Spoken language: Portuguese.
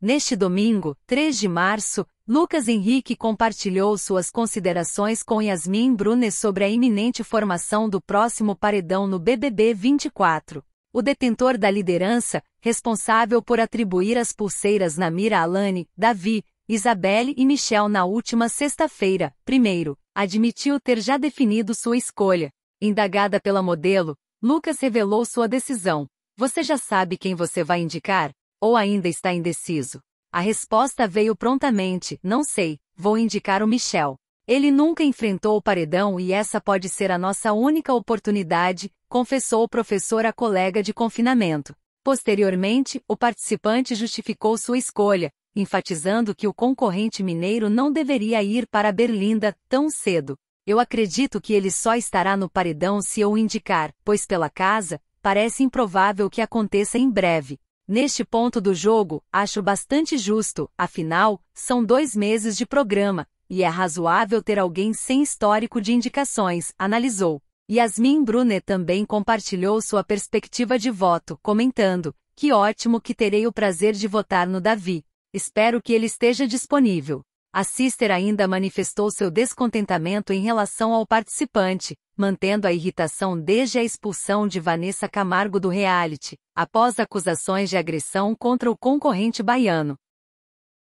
Neste domingo, 3 de março, Lucas Henrique compartilhou suas considerações com Yasmin Brunes sobre a iminente formação do próximo paredão no BBB 24. O detentor da liderança, responsável por atribuir as pulseiras na mira Alane, Davi, Isabelle e Michel na última sexta-feira, primeiro, admitiu ter já definido sua escolha. Indagada pela modelo, Lucas revelou sua decisão. Você já sabe quem você vai indicar? Ou ainda está indeciso? A resposta veio prontamente: não sei, vou indicar o Michel. Ele nunca enfrentou o paredão e essa pode ser a nossa única oportunidade, confessou o professor à colega de confinamento. Posteriormente, o participante justificou sua escolha, enfatizando que o concorrente mineiro não deveria ir para Berlinda tão cedo. Eu acredito que ele só estará no paredão se eu indicar, pois pela casa, parece improvável que aconteça em breve. Neste ponto do jogo, acho bastante justo, afinal, são dois meses de programa, e é razoável ter alguém sem histórico de indicações, analisou. Yasmin Brunet também compartilhou sua perspectiva de voto, comentando: Que ótimo que terei o prazer de votar no Davi. Espero que ele esteja disponível. A Sister ainda manifestou seu descontentamento em relação ao participante, mantendo a irritação desde a expulsão de Vanessa Camargo do reality, após acusações de agressão contra o concorrente baiano,